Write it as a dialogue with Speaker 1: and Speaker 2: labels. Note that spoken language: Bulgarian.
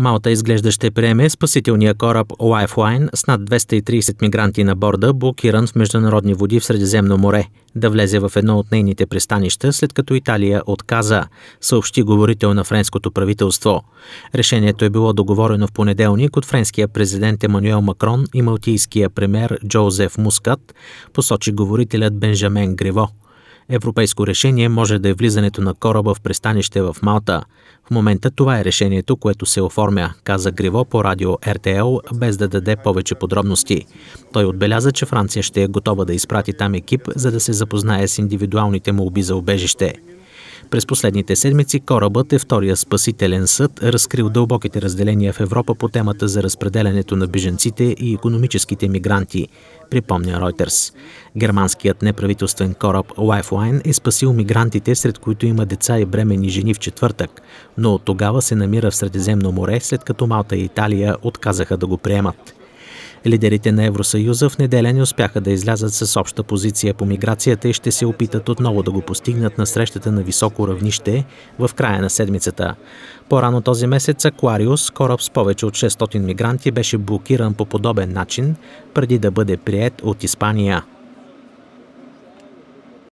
Speaker 1: Малта изглежда ще приеме спасителния кораб Lifeline с над 230 мигранти на борда, блокиран в международни води в Средиземно море, да влезе в едно от нейните пристанища, след като Италия отказа, съобщи говорител на френското правителство. Решението е било договорено в понеделник от френския президент Емануел Макрон и малтийския премьер Джозеф Мускат, посочи говорителят Бенжамен Гриво. Европейско решение може да е влизането на кораба в пристанище в Малта. В момента това е решението, което се оформя, каза Гриво по радио РТЛ, без да даде повече подробности. Той отбеляза, че Франция ще е готова да изпрати там екип, за да се запознае с индивидуалните молби за убежище. През последните седмици корабът е втория спасителен съд, разкрил дълбоките разделения в Европа по темата за разпределянето на беженците и економическите мигранти, припомня Reuters. Германският неправителствен кораб Lifeline е спасил мигрантите, сред които има деца и бремени жени в четвъртък, но от тогава се намира в Средиземно море, след като Малта и Италия отказаха да го приемат. Лидерите на Евросъюза в неделя не успяха да излязат с обща позиция по миграцията и ще се опитат отново да го постигнат на срещата на високо равнище в края на седмицата. По-рано този месец Аквариус, кораб с повече от 600 мигранти, беше блокиран по подобен начин, преди да бъде прият от Испания.